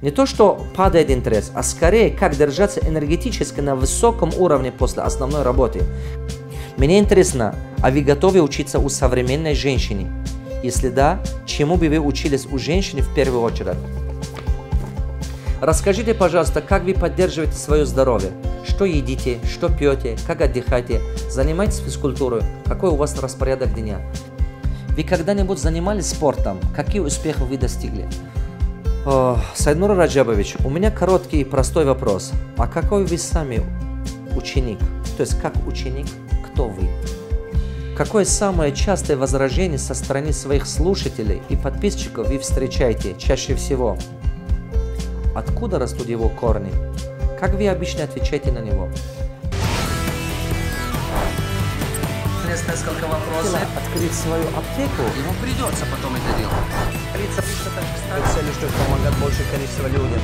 Не то, что падает интерес, а скорее, как держаться энергетически на высоком уровне после основной работы. Мне интересно, а вы готовы учиться у современной женщины? Если да, чему бы вы учились у женщины в первую очередь? Расскажите, пожалуйста, как вы поддерживаете свое здоровье, что едите, что пьете, как отдыхаете, занимаетесь физкультурой, какой у вас распорядок дня. Вы когда-нибудь занимались спортом? Какие успехи вы достигли? О, Сайнур Раджабович, у меня короткий и простой вопрос. А какой вы сами ученик? То есть как ученик, кто вы? Какое самое частое возражение со стороны своих слушателей и подписчиков вы встречаете чаще всего? Откуда растут его корни? Как вы обычно отвечаете на него? есть несколько вопросов. Открыть свою аптеку? Ему придется потом это делать. Лица что чтобы помогать больше количество людям.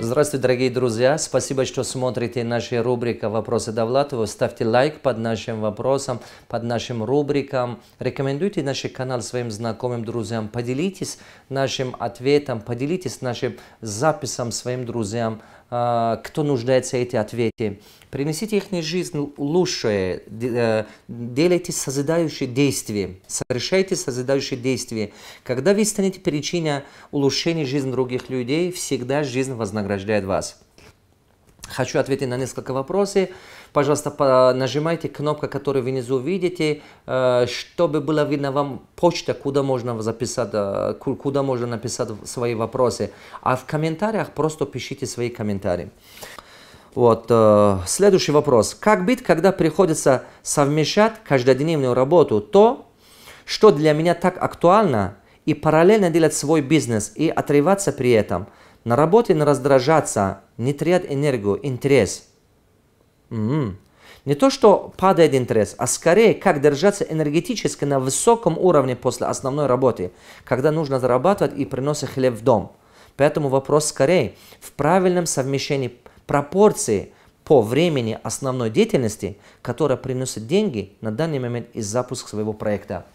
Здравствуйте, дорогие друзья! Спасибо, что смотрите наши рубрика «Вопросы Довлатова». Ставьте лайк под нашим вопросом, под нашим рубриком. Рекомендуйте наш канал своим знакомым, друзьям. Поделитесь нашим ответом, поделитесь нашим записом своим друзьям. А, кто нуждается в эти ответы. Принесите их жизнь лучшее, э, делайте созидающие действия, совершайте созидающие действия. Когда вы станете причиной улучшения жизни других людей, всегда жизнь вознаграждает вас. Хочу ответить на несколько вопросов. Пожалуйста, нажимайте кнопку, которую внизу видите, э, чтобы было видно вам почта, куда можно записать, э, куда можно написать свои вопросы. А в комментариях просто пишите свои комментарии. Вот. Э, следующий вопрос. Как быть, когда приходится совмещать каждодневную работу, то, что для меня так актуально, и параллельно делать свой бизнес и отрываться при этом, на работе не раздражаться, не терять энергию, интерес – Mm. Не то, что падает интерес, а скорее, как держаться энергетически на высоком уровне после основной работы, когда нужно зарабатывать и приносить хлеб в дом. Поэтому вопрос скорее в правильном совмещении пропорции по времени основной деятельности, которая приносит деньги на данный момент из запуска своего проекта.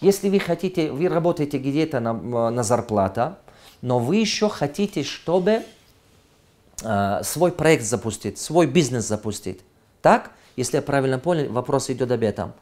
Если вы хотите, вы работаете где-то на, э, на зарплата, но вы еще хотите, чтобы Э, свой проект запустить, свой бизнес запустить. Так? Если я правильно понял, вопрос идет об этом.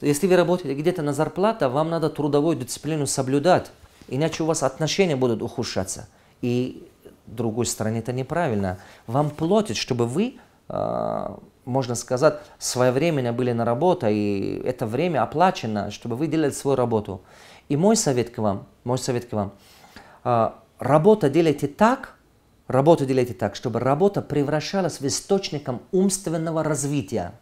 Если вы работаете где-то на зарплату, вам надо трудовую дисциплину соблюдать, иначе у вас отношения будут ухудшаться. И другой стороне это неправильно. Вам платят, чтобы вы, э, можно сказать, своевременно были на работу, и это время оплачено, чтобы вы делали свою работу. И мой совет к вам, мой совет к вам, э, работа делайте так, Работу делайте так, чтобы работа превращалась в источником умственного развития.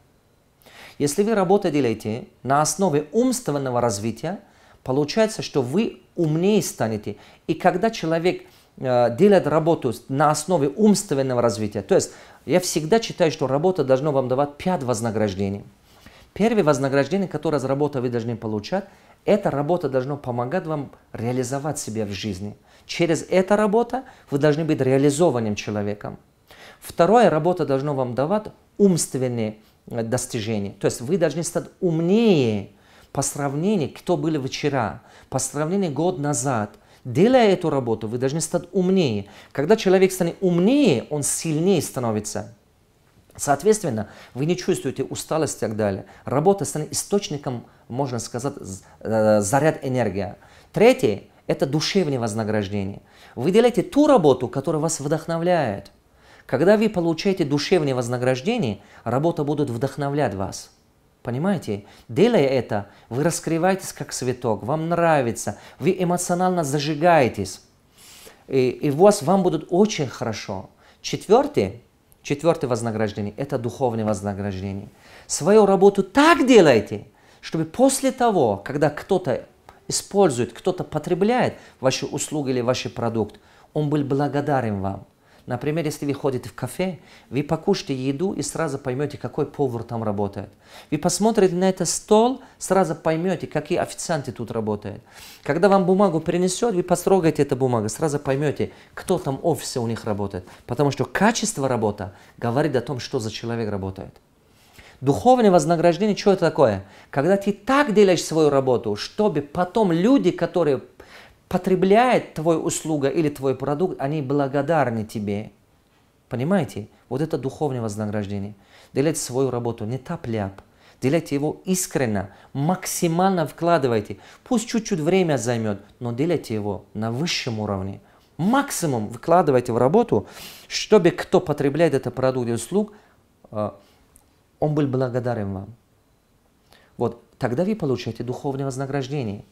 Если вы работу делаете на основе умственного развития, получается, что вы умнее станете. И когда человек э, делает работу на основе умственного развития, то есть я всегда считаю, что работа должна вам давать пять вознаграждений. Первое вознаграждение, которое за работу вы должны получать, эта работа должна помогать вам реализовать себя в жизни. Через эту работу вы должны быть реализованным человеком. Вторая работа должна вам давать умственные э, достижения. То есть вы должны стать умнее по сравнению, кто были вчера, по сравнению год назад. Делая эту работу, вы должны стать умнее. Когда человек станет умнее, он сильнее становится. Соответственно, вы не чувствуете усталость и так далее. Работа станет источником, можно сказать, э, заряд энергии. Третье – это душевное вознаграждение. Вы делаете ту работу, которая вас вдохновляет. Когда вы получаете душевное вознаграждение, работа будет вдохновлять вас. Понимаете? Делая это, вы раскрываетесь как цветок, вам нравится, вы эмоционально зажигаетесь, и, и у вас, вам будет очень хорошо. Четвертое – Четвертое вознаграждение – это духовное вознаграждение. Свою работу так делайте, чтобы после того, когда кто-то использует, кто-то потребляет вашу услугу или ваш продукт, он был благодарен вам. Например, если вы ходите в кафе, вы покушаете еду и сразу поймете, какой повар там работает. Вы посмотрите на этот стол, сразу поймете, какие официанты тут работают. Когда вам бумагу принесет, вы построгаете эту бумагу, сразу поймете, кто там в офисе у них работает. Потому что качество работы говорит о том, что за человек работает. Духовное вознаграждение, что это такое? Когда ты так делаешь свою работу, чтобы потом люди, которые потребляет твой услуга или твой продукт, они благодарны тебе. Понимаете? Вот это духовное вознаграждение. Делать свою работу не тапляп. Делайте его искренно, максимально вкладывайте. Пусть чуть-чуть время займет, но делайте его на высшем уровне. Максимум вкладывайте в работу, чтобы кто потребляет этот продукт и услуг, э, он был благодарен вам. Вот тогда вы получаете духовное вознаграждение.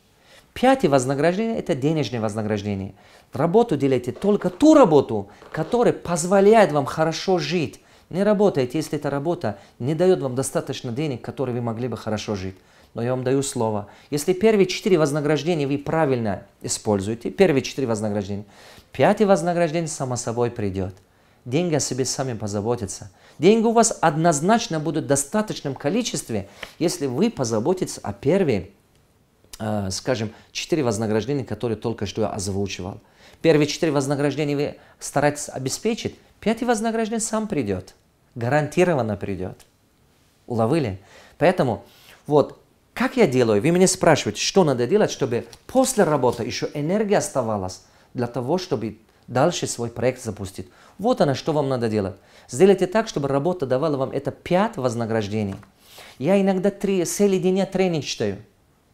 Пятое вознаграждение – это денежное вознаграждение. Работу делайте только ту работу, которая позволяет вам хорошо жить. Не работайте, если эта работа не дает вам достаточно денег, которые вы могли бы хорошо жить. Но я вам даю слово. Если первые четыре вознаграждения вы правильно используете, первые четыре вознаграждения, пятое вознаграждение само собой придет. Деньги о себе сами позаботятся. Деньги у вас однозначно будут в достаточном количестве, если вы позаботитесь о первой Э, скажем, четыре вознаграждения, которые только что я озвучивал. Первые четыре вознаграждения вы стараетесь обеспечить, пятое вознаграждение сам придет, гарантированно придет. Уловили? Поэтому вот как я делаю? Вы меня спрашиваете, что надо делать, чтобы после работы еще энергия оставалась для того, чтобы дальше свой проект запустить. Вот она, что вам надо делать. Сделайте так, чтобы работа давала вам это пять вознаграждений. Я иногда три, целый день я тренинг читаю.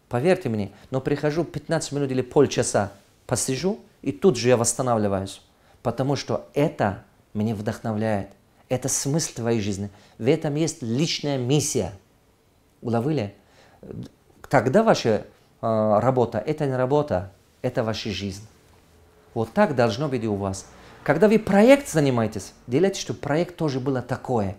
Поверьте мне, но прихожу 15 минут или полчаса, посижу, и тут же я восстанавливаюсь. Потому что это меня вдохновляет. Это смысл твоей жизни. В этом есть личная миссия. Уловили? Тогда ваша э, работа – это не работа, это ваша жизнь. Вот так должно быть и у вас. Когда вы проект занимаетесь, делайте, чтобы проект тоже было такое.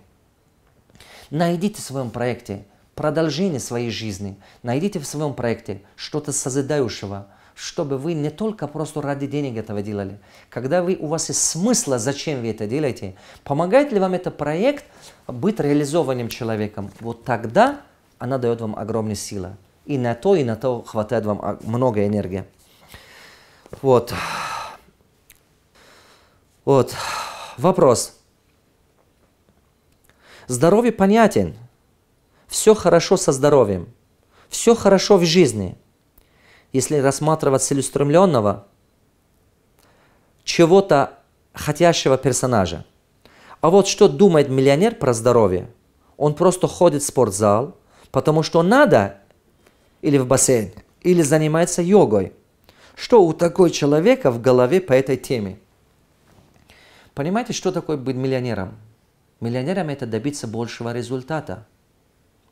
Найдите в своем проекте – продолжение своей жизни. Найдите в своем проекте что-то созидающего, чтобы вы не только просто ради денег этого делали. Когда вы, у вас есть смысл, зачем вы это делаете, помогает ли вам этот проект быть реализованным человеком, вот тогда она дает вам огромные силы. И на то, и на то хватает вам много энергии. Вот. Вот. Вопрос. Здоровье понятен – все хорошо со здоровьем, все хорошо в жизни. Если рассматривать целеустремленного, чего-то хотящего персонажа. А вот что думает миллионер про здоровье? Он просто ходит в спортзал, потому что надо, или в бассейн, или занимается йогой. Что у такой человека в голове по этой теме? Понимаете, что такое быть миллионером? Миллионером это добиться большего результата –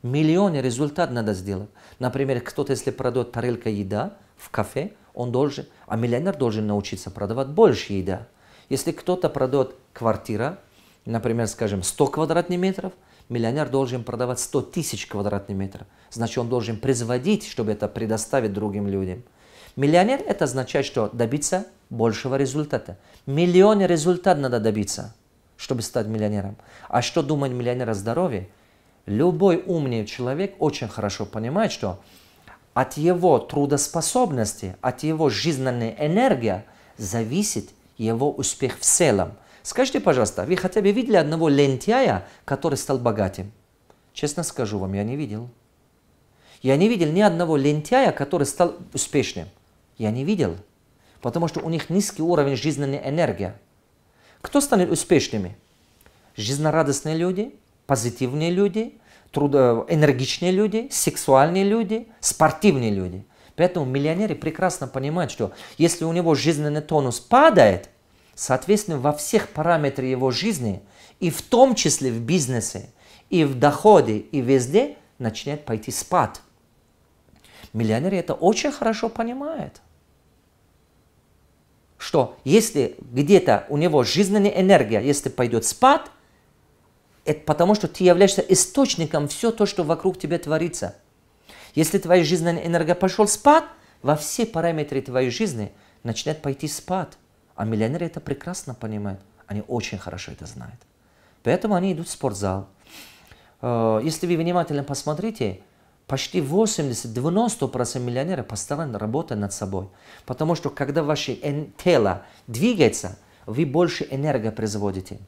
миллионе результат надо сделать. Например, кто-то, если продает тарелка еда в кафе, он должен, а миллионер должен научиться продавать больше еда. Если кто-то продает квартира, например, скажем, 100 квадратных метров, миллионер должен продавать 100 тысяч квадратных метров. Значит, он должен производить, чтобы это предоставить другим людям. Миллионер – это означает, что добиться большего результата. Миллионе результат надо добиться, чтобы стать миллионером. А что думает миллионер о здоровье – Любой умный человек очень хорошо понимает, что от его трудоспособности, от его жизненной энергии зависит его успех в целом. Скажите, пожалуйста, вы хотя бы видели одного лентяя, который стал богатым? Честно скажу вам, я не видел. Я не видел ни одного лентяя, который стал успешным. Я не видел. Потому что у них низкий уровень жизненной энергии. Кто станет успешными? Жизнерадостные люди – позитивные люди, трудо, энергичные люди, сексуальные люди, спортивные люди. Поэтому миллионеры прекрасно понимают, что если у него жизненный тонус падает, соответственно, во всех параметрах его жизни, и в том числе в бизнесе, и в доходе, и везде, начинает пойти спад. Миллионеры это очень хорошо понимают. Что если где-то у него жизненная энергия, если пойдет спад, это потому, что ты являешься источником все то, что вокруг тебя творится. Если твоя жизненная энергия пошел спад, во все параметры твоей жизни начинает пойти спад. А миллионеры это прекрасно понимают. Они очень хорошо это знают. Поэтому они идут в спортзал. Э, если вы внимательно посмотрите, почти 80-90% миллионеров постоянно работают над собой. Потому что когда ваше тело двигается, вы больше энергии производите.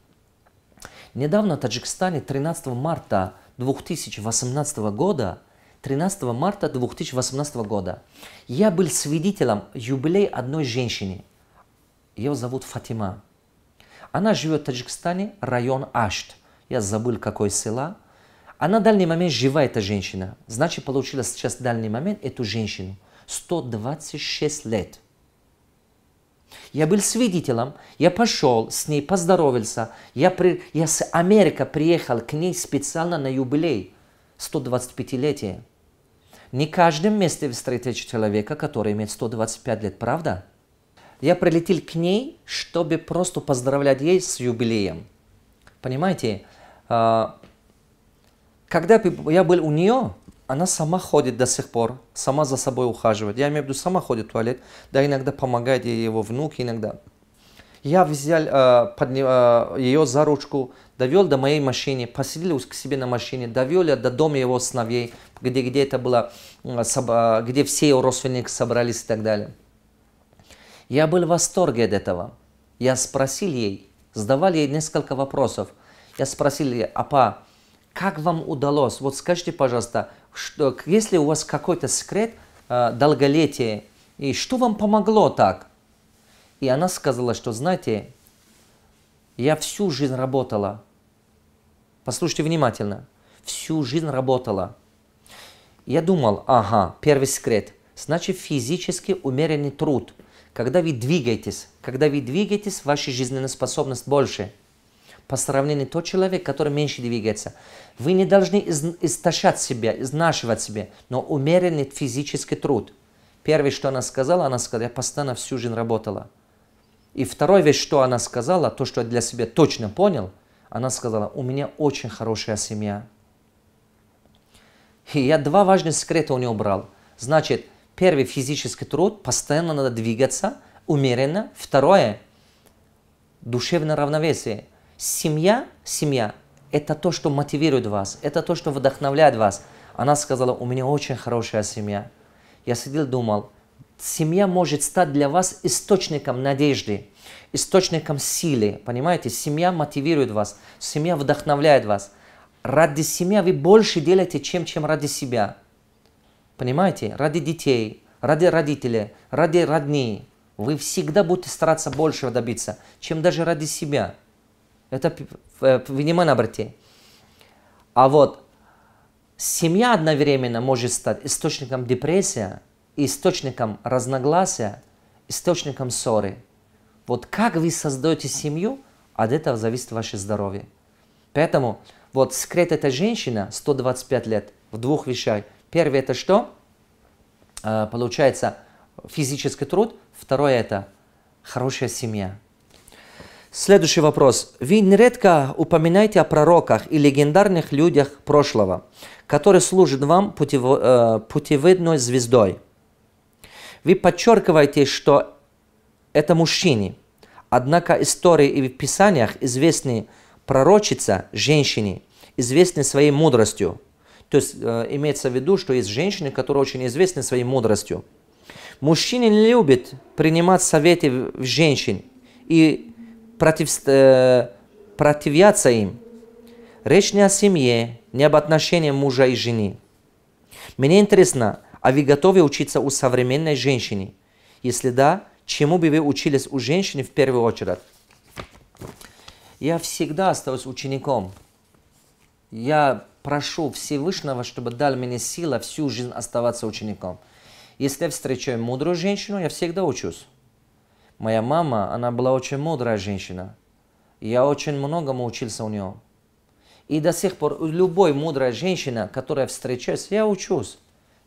Недавно в Таджикистане 13 марта 2018 года 13 марта 2018 года я был свидетелем юбилея одной женщины. Ее зовут Фатима. Она живет в Таджикистане, район Ашт. Я забыл, какой села. Она в дальний момент жива, эта женщина. Значит, получила сейчас в дальний момент эту женщину. 126 лет – я был свидетелем, я пошел с ней, поздоровался. Я, при, я с Америка приехал к ней специально на юбилей, 125-летие. Не в каждом месте встретить человека, который имеет 125 лет, правда? Я прилетел к ней, чтобы просто поздравлять ей с юбилеем. Понимаете, а, когда я был у нее, она сама ходит до сих пор, сама за собой ухаживает. Я имею в виду, сама ходит в туалет, да иногда помогает ей его внук, иногда. Я взял э, подня, э, ее за ручку, довел до моей машины, посидели к себе на машине, довел до дома его сыновей, где, где это было, э, где все его родственники собрались и так далее. Я был в восторге от этого. Я спросил ей, задавал ей несколько вопросов. Я спросил ей, апа, как вам удалось? Вот скажите, пожалуйста, что, если у вас какой-то секрет э, долголетия, и что вам помогло так? И она сказала, что, знаете, я всю жизнь работала. Послушайте внимательно. Всю жизнь работала. Я думал, ага, первый секрет. Значит, физически умеренный труд. Когда вы двигаетесь, когда вы двигаетесь, ваша жизненная способность больше – по сравнению тот человек, который меньше двигается. Вы не должны из, истощать себя, изнашивать себя, но умеренный физический труд. Первое, что она сказала, она сказала, я постоянно всю жизнь работала. И второе вещь, что она сказала, то, что я для себя точно понял, она сказала, у меня очень хорошая семья. И я два важных секрета у нее убрал. Значит, первый физический труд, постоянно надо двигаться, умеренно. Второе, душевное равновесие – Семья, семья – это то, что мотивирует вас, это то, что вдохновляет вас. Она сказала, у меня очень хорошая семья. Я сидел, думал, семья может стать для вас источником надежды, источником силы, понимаете? Семья мотивирует вас, семья вдохновляет вас. Ради семьи вы больше делаете, чем, чем ради себя. Понимаете? Ради детей, ради родителей, ради родней. Вы всегда будете стараться больше добиться, чем даже ради себя. Это э, внимание обрати. А вот семья одновременно может стать источником депрессии, источником разногласия, источником ссоры. Вот как вы создаете семью, от этого зависит ваше здоровье. Поэтому вот секрет этой женщины 125 лет в двух вещах. Первое это что? Э, получается физический труд. Второе это хорошая семья. Следующий вопрос. Вы нередко упоминаете о пророках и легендарных людях прошлого, которые служат вам путев... Э, путеводной звездой. Вы подчеркиваете, что это мужчины. Однако истории и в писаниях известны пророчица, женщины, известны своей мудростью. То есть э, имеется в виду, что есть женщины, которые очень известны своей мудростью. Мужчины не любят принимать советы в женщин и против, э, противятся им. Речь не о семье, не об отношении мужа и жены. Мне интересно, а вы готовы учиться у современной женщины? Если да, чему бы вы учились у женщины в первую очередь? Я всегда остаюсь учеником. Я прошу Всевышнего, чтобы дал мне сила всю жизнь оставаться учеником. Если я встречаю мудрую женщину, я всегда учусь. Моя мама, она была очень мудрая женщина. Я очень многому учился у нее. И до сих пор любой мудрая женщина, которая встречаюсь, я учусь.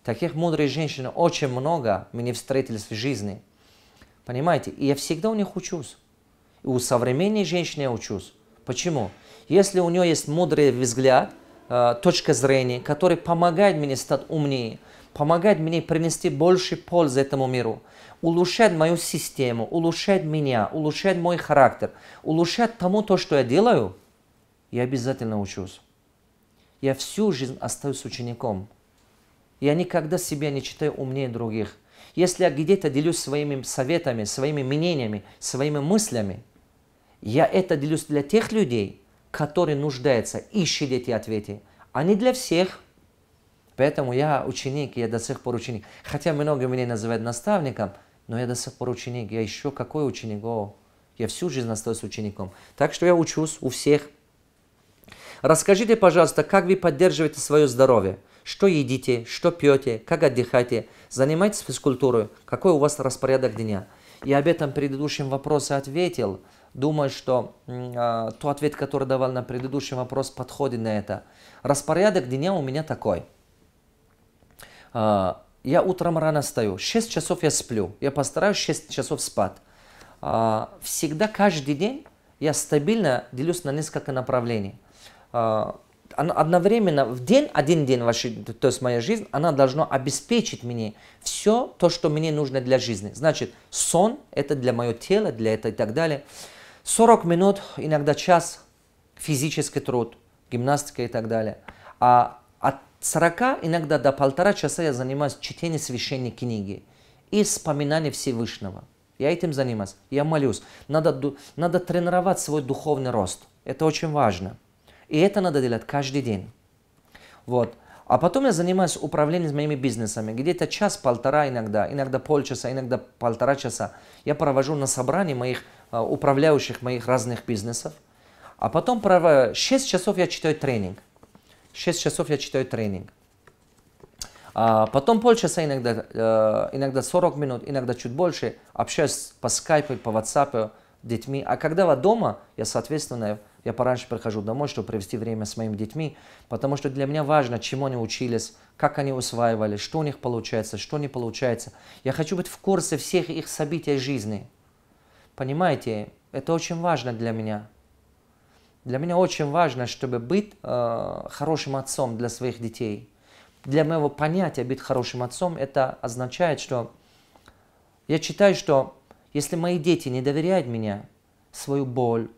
Таких мудрых женщин очень много мы не встретились в жизни. Понимаете? И я всегда у них учусь. И у современной женщины я учусь. Почему? Если у нее есть мудрый взгляд, э, точка зрения, который помогает мне стать умнее, помогает мне принести больше пользы этому миру – улучшает мою систему, улучшает меня, улучшает мой характер, улучшает тому то, что я делаю, я обязательно учусь. Я всю жизнь остаюсь учеником. Я никогда себя не читаю умнее других. Если я где-то делюсь своими советами, своими мнениями, своими мыслями, я это делюсь для тех людей, которые нуждаются, ищут эти ответы, а не для всех. Поэтому я ученик, я до сих пор ученик. Хотя много меня называют наставником – но я до сих пор ученик, я еще какой ученик, о, я всю жизнь остаюсь учеником. Так что я учусь у всех. Расскажите, пожалуйста, как вы поддерживаете свое здоровье? Что едите, что пьете, как отдыхаете, занимаетесь физкультурой, какой у вас распорядок дня? Я об этом предыдущем вопросе ответил. Думаю, что э, тот ответ, который давал на предыдущий вопрос, подходит на это. Распорядок дня у меня такой. А, я утром рано стою, 6 часов я сплю, я постараюсь 6 часов спать. А, всегда, каждый день я стабильно делюсь на несколько направлений. А, одновременно в день, один день вашей, то есть моя жизнь, она должна обеспечить мне все то, что мне нужно для жизни. Значит, сон – это для моего тела, для этого и так далее. 40 минут, иногда час, физический труд, гимнастика и так далее. А от 40, иногда до полтора часа я занимаюсь чтением священной книги и вспоминанием Всевышнего. Я этим занимаюсь, я молюсь. Надо, надо тренировать свой духовный рост. Это очень важно. И это надо делать каждый день. Вот. А потом я занимаюсь управлением моими бизнесами. Где-то час-полтора иногда, иногда полчаса, иногда полтора часа. Я провожу на собрании моих э, управляющих моих разных бизнесов. А потом 6 часов я читаю тренинг. 6 часов я читаю тренинг. А потом полчаса, иногда, э, иногда 40 минут, иногда чуть больше, общаюсь по скайпу, по WhatsApp детьми. А когда я дома, я, соответственно, я пораньше прихожу домой, чтобы провести время с моими детьми, потому что для меня важно, чему они учились, как они усваивали, что у них получается, что не получается. Я хочу быть в курсе всех их событий жизни. Понимаете, это очень важно для меня. Для меня очень важно, чтобы быть э, хорошим отцом для своих детей. Для моего понятия быть хорошим отцом, это означает, что я считаю, что если мои дети не доверяют меня, свою боль,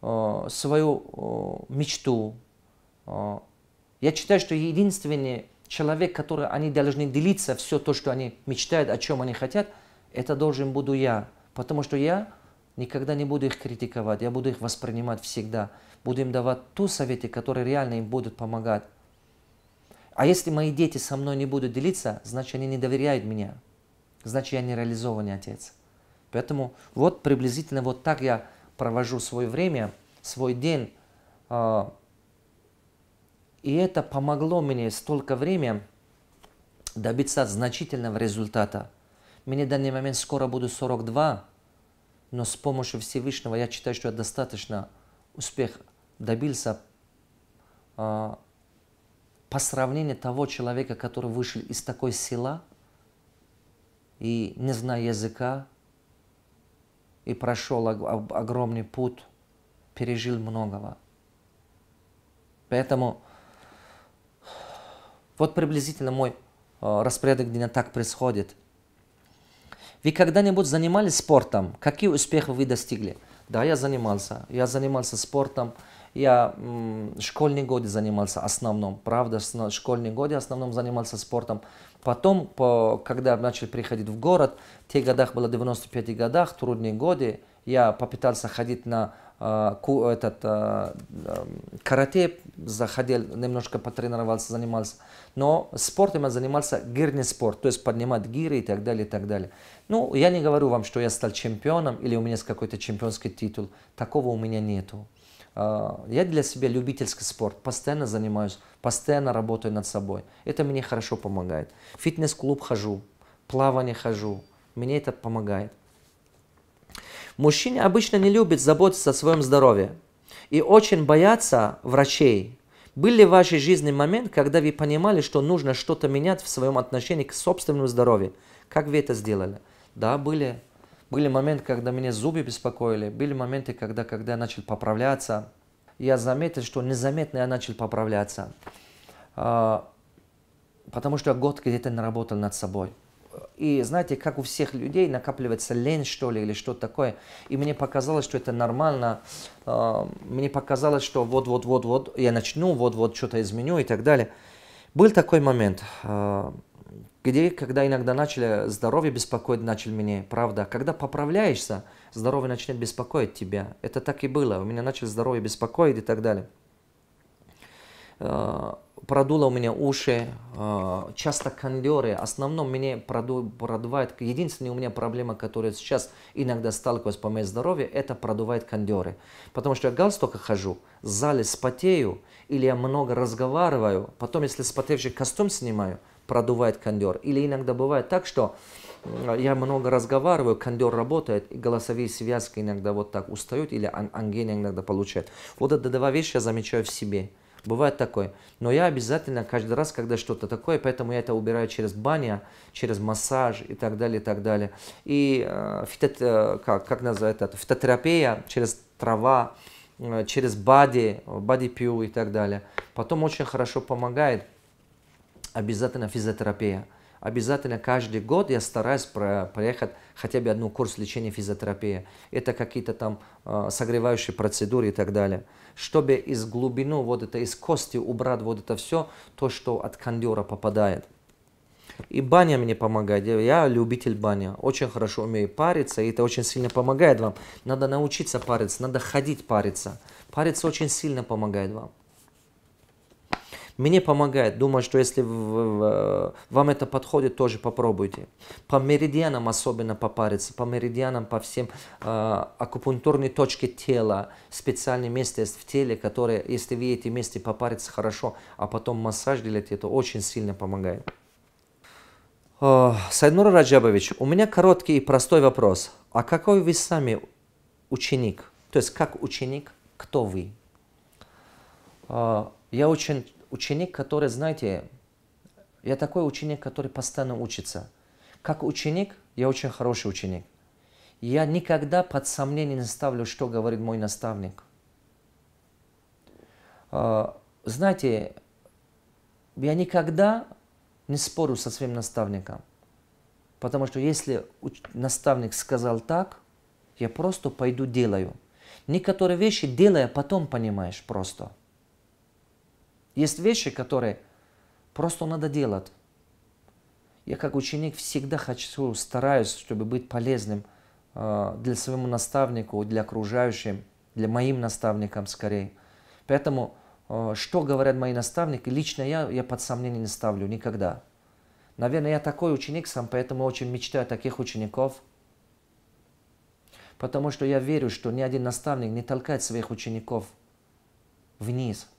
э, свою э, мечту, э, я считаю, что единственный человек, который они должны делиться, все то, что они мечтают, о чем они хотят, это должен буду я. Потому что я Никогда не буду их критиковать, я буду их воспринимать всегда. Буду им давать ту советы, которые реально им будут помогать. А если мои дети со мной не будут делиться, значит, они не доверяют мне, Значит, я не реализованный отец. Поэтому вот приблизительно вот так я провожу свое время, свой день. А, и это помогло мне столько времени добиться значительного результата. Мне в данный момент скоро буду 42, но с помощью Всевышнего я считаю, что я достаточно успех добился э, по сравнению того человека, который вышел из такой села и не зная языка, и прошел огромный путь, пережил многого. Поэтому вот приблизительно мой а, распорядок дня так происходит. Вы когда-нибудь занимались спортом? Какие успехи вы достигли? Да, я занимался. Я занимался спортом. Я м, школьные годы занимался основном, правда, школьные годы основном занимался спортом. Потом, по, когда начали приходить в город, в тех годах было 95 годах, трудные годы, я попытался ходить на Э, этот э, э, карате заходил, немножко потренировался, занимался. Но спортом я занимался гирный спорт, то есть поднимать гири и так далее, и так далее. Ну, я не говорю вам, что я стал чемпионом или у меня есть какой-то чемпионский титул. Такого у меня нету. Я для себя любительский спорт, постоянно занимаюсь, постоянно работаю над собой. Это мне хорошо помогает. В фитнес-клуб хожу, плавание хожу, мне это помогает. Мужчины обычно не любят заботиться о своем здоровье и очень боятся врачей. Был ли в вашей жизни момент, когда вы понимали, что нужно что-то менять в своем отношении к собственному здоровью? Как вы это сделали? Да, были. Были моменты, когда меня зубы беспокоили, были моменты, когда, когда я начал поправляться. Я заметил, что незаметно я начал поправляться, а, потому что я год где-то наработал над собой и знаете, как у всех людей накапливается лень, что ли, или что-то такое. И мне показалось, что это нормально. А, мне показалось, что вот-вот-вот-вот я начну, вот-вот что-то изменю и так далее. Был такой момент, а, где, когда иногда начали здоровье беспокоить, начали меня, правда. Когда поправляешься, здоровье начинает беспокоить тебя. Это так и было. У меня начали здоровье беспокоить и так далее. А, продуло у меня уши, а, часто кондеры. Основном мне проду, продувает, единственная у меня проблема, которая сейчас иногда сталкиваюсь по моему здоровью, это продувает кондеры. Потому что я галстука хожу, в зале спотею, или я много разговариваю, потом, если спотевший костюм снимаю, продувает кондер. Или иногда бывает так, что я много разговариваю, кондер работает, и голосовые связки иногда вот так устают, или ангения иногда получают. Вот это два вещи я замечаю в себе. Бывает такое. Но я обязательно каждый раз, когда что-то такое, поэтому я это убираю через баня, через массаж и так далее, и так далее. И э, фитот, э, как, как называют это? Фитотерапия через трава, э, через бади, бади пью и так далее. Потом очень хорошо помогает обязательно физиотерапия обязательно каждый год я стараюсь про, проехать хотя бы одну курс лечения физиотерапии. Это какие-то там э, согревающие процедуры и так далее. Чтобы из глубину, вот это из кости убрать вот это все, то, что от кондера попадает. И баня мне помогает. Я любитель баня, Очень хорошо умею париться, и это очень сильно помогает вам. Надо научиться париться, надо ходить париться. Париться очень сильно помогает вам. Мне помогает. Думаю, что если э, вам это подходит, тоже попробуйте. По меридианам особенно попариться, по меридианам, по всем э, акупунктурной точке тела, специальные места есть в теле, которые, если вы эти места попариться хорошо, а потом массаж делать, это очень сильно помогает. Э, Сайднур Раджабович, у меня короткий и простой вопрос. А какой вы сами ученик? То есть как ученик, кто вы? Э, я очень ученик, который, знаете, я такой ученик, который постоянно учится. Как ученик, я очень хороший ученик. Я никогда под сомнение не ставлю, что говорит мой наставник. А, знаете, я никогда не спорю со своим наставником. Потому что если наставник сказал так, я просто пойду делаю. Некоторые вещи делая, потом понимаешь просто – есть вещи, которые просто надо делать. Я как ученик всегда хочу, стараюсь, чтобы быть полезным э, для своему наставнику, для окружающим, для моим наставникам скорее. Поэтому, э, что говорят мои наставники, лично я, я под сомнение не ставлю никогда. Наверное, я такой ученик сам, поэтому очень мечтаю о таких учеников. Потому что я верю, что ни один наставник не толкает своих учеников вниз –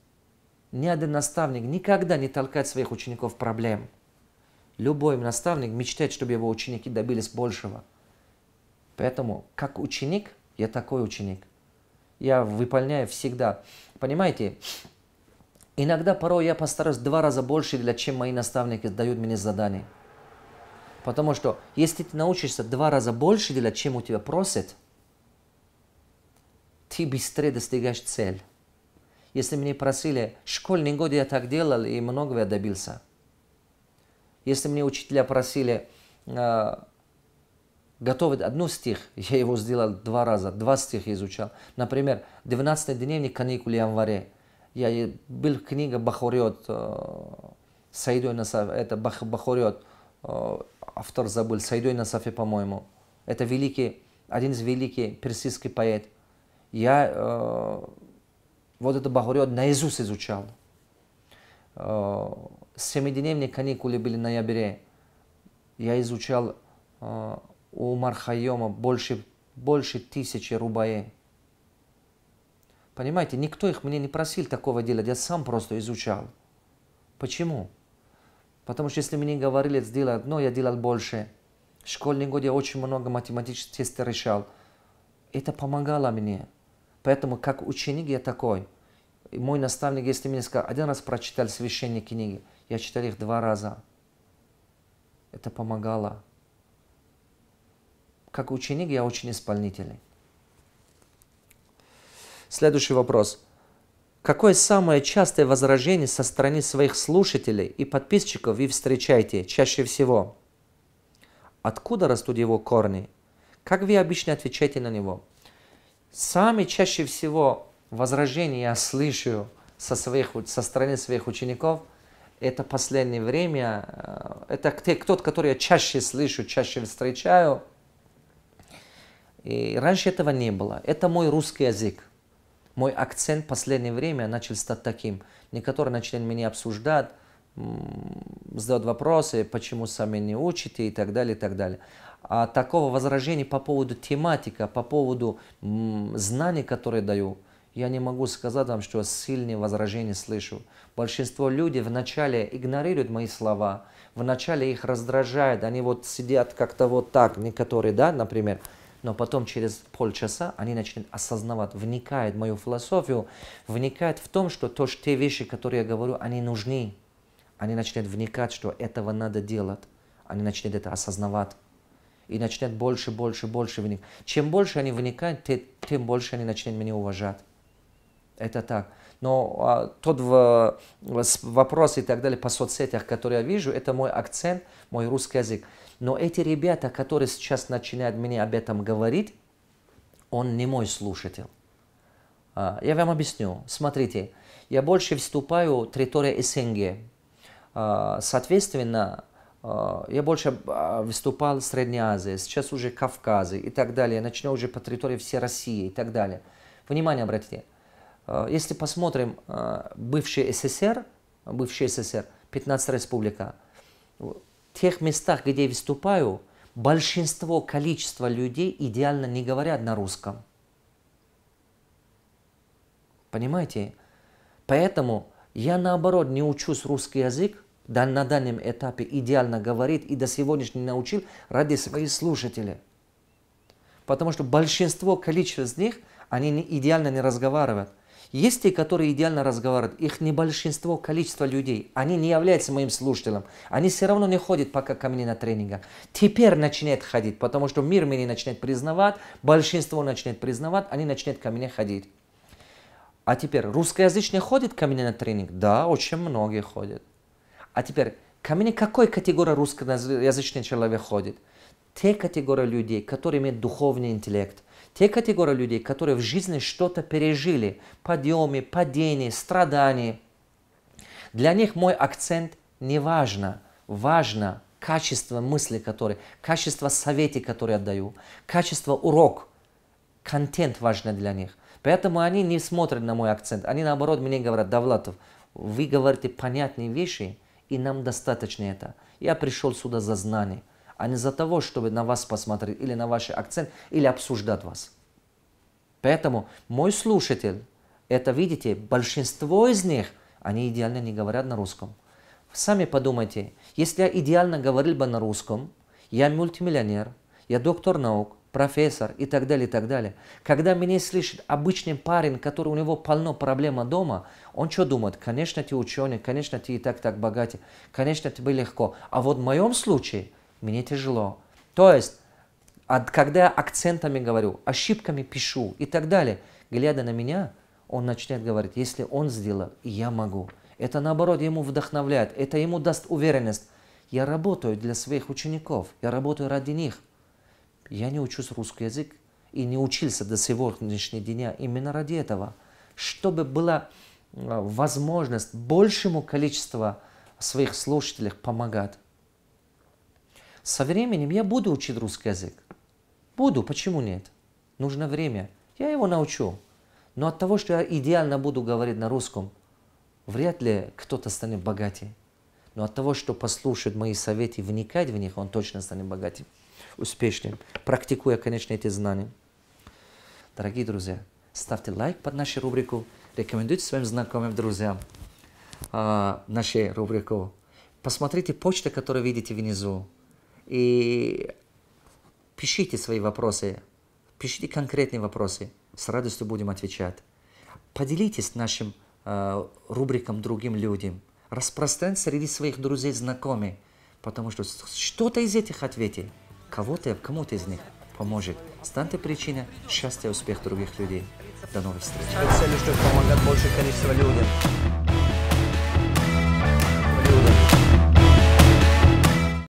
ни один наставник никогда не толкает своих учеников проблем. Любой наставник мечтает, чтобы его ученики добились большего. Поэтому, как ученик, я такой ученик. Я выполняю всегда. Понимаете, иногда порой я постараюсь два раза больше, для чем мои наставники дают мне заданий. Потому что если ты научишься два раза больше для чем у тебя просят, ты быстрее достигаешь цель. Если меня просили, в школьные годы я так делал и многого я добился. Если мне учителя просили э, готовить одну стих, я его сделал два раза, два стиха изучал. Например, 12 дневник каникулы январе. Я был книга Бахуриот, э, Сайдой Насаф, это Бах, Бахуриот, э, автор забыл, Сайдой Насафи, по-моему. Это великий, один из великих персидских поэт. Я э, вот это Бахурет наизусть изучал. Э, Семидневные каникулы были в ноябре. Я изучал э, у Мархайома больше, больше тысячи рубаи. Понимаете, никто их мне не просил такого делать, я сам просто изучал. Почему? Потому что если мне говорили сделать одно, я делал больше. В школьный год я очень много математических тестов решал. Это помогало мне. Поэтому как ученик я такой. И мой наставник, если мне сказал, один раз прочитали священные книги, я читал их два раза. Это помогало. Как ученик я очень исполнительный. Следующий вопрос. Какое самое частое возражение со стороны своих слушателей и подписчиков вы встречаете чаще всего? Откуда растут его корни? Как вы обычно отвечаете на него? Сами чаще всего возражения я слышу со, своих, со стороны своих учеников, это последнее время, э, это те, тот, который я чаще слышу, чаще встречаю. И раньше этого не было. Это мой русский язык. Мой акцент в последнее время начал стать таким. Некоторые начали меня обсуждать, задают вопросы, почему сами не учите и так далее, и так далее а, такого возражения по поводу тематика, по поводу м, знаний, которые даю, я не могу сказать вам, что сильные возражения слышу. Большинство людей вначале игнорируют мои слова, вначале их раздражает, они вот сидят как-то вот так, некоторые, да, например, но потом через полчаса они начинают осознавать, вникают в мою философию, вникают в том, что то, что те вещи, которые я говорю, они нужны. Они начинают вникать, что этого надо делать. Они начинают это осознавать и начнет больше, больше, больше вникать. Чем больше они вникают, тем больше они начнут меня уважать. Это так. Но а, тот в, вопрос и так далее по соцсетях, которые я вижу, это мой акцент, мой русский язык. Но эти ребята, которые сейчас начинают мне об этом говорить, он не мой слушатель. А, я вам объясню. Смотрите, я больше вступаю в территорию СНГ. А, соответственно, а, я больше а, выступал в Средней Азии, сейчас уже Кавказы и так далее. Я начну уже по территории всей России и так далее. Внимание обратите. А, если посмотрим бывший СССР, бывший СССР, 15 республика, в тех местах, где я выступаю, большинство количества людей идеально не говорят на русском. Понимаете? Поэтому я наоборот не учусь русский язык, да на данном этапе идеально говорит и до сегодняшнего научил ради своих слушателей. Потому что большинство, количество из них, они не, идеально не разговаривают. Есть те, которые идеально разговаривают, их не большинство, количество людей. Они не являются моим слушателем. Они все равно не ходят пока ко мне на тренингах. Теперь начинает ходить, потому что мир меня начинает признавать, большинство начинает признавать, они начинают ко мне ходить. А теперь, русскоязычные ходят ко мне на тренинг? Да, очень многие ходят. А теперь, ко мне какой категория русскоязычный человек ходит? Те категории людей, которые имеют духовный интеллект, те категории людей, которые в жизни что-то пережили, подъемы, падения, страдания. Для них мой акцент не важно, важно качество мысли, которые, качество совете, которые даю, качество урок, контент важен для них. Поэтому они не смотрят на мой акцент, они наоборот мне говорят, Давлатов, вы говорите понятные вещи, и нам достаточно это. Я пришел сюда за знание, а не за того, чтобы на вас посмотреть, или на ваши акцент, или обсуждать вас. Поэтому мой слушатель, это, видите, большинство из них, они идеально не говорят на русском. Сами подумайте, если я идеально говорил бы на русском, я мультимиллионер, я доктор наук, профессор и так далее, и так далее. Когда меня слышит обычный парень, который у него полно проблема дома, он что думает? Конечно, ты ученый, конечно, ты и так так богатый, конечно, тебе легко. А вот в моем случае мне тяжело. То есть, от, когда я акцентами говорю, ошибками пишу и так далее, глядя на меня, он начинает говорить, если он сделал, я могу. Это наоборот ему вдохновляет, это ему даст уверенность. Я работаю для своих учеников, я работаю ради них – я не учусь русский язык и не учился до сегодняшнего дня именно ради этого, чтобы была э, возможность большему количеству своих слушателей помогать. Со временем я буду учить русский язык. Буду, почему нет? Нужно время. Я его научу. Но от того, что я идеально буду говорить на русском, вряд ли кто-то станет богатее. Но от того, что послушает мои советы и вникать в них, он точно станет богатее успешным, практикуя, конечно, эти знания. Дорогие друзья, ставьте лайк под нашу рубрику, рекомендуйте своим знакомым, друзьям а, нашу рубрику. Посмотрите почту, которую видите внизу, и пишите свои вопросы, пишите конкретные вопросы, с радостью будем отвечать. Поделитесь нашим э, а, рубриком другим людям, распространяйте среди своих друзей, знакомых, потому что что-то из этих ответей – кого-то, кому-то из них поможет. Станьте причиной счастья и успеха других людей. До новых встреч. Целью, чтобы помогать большее количество людям.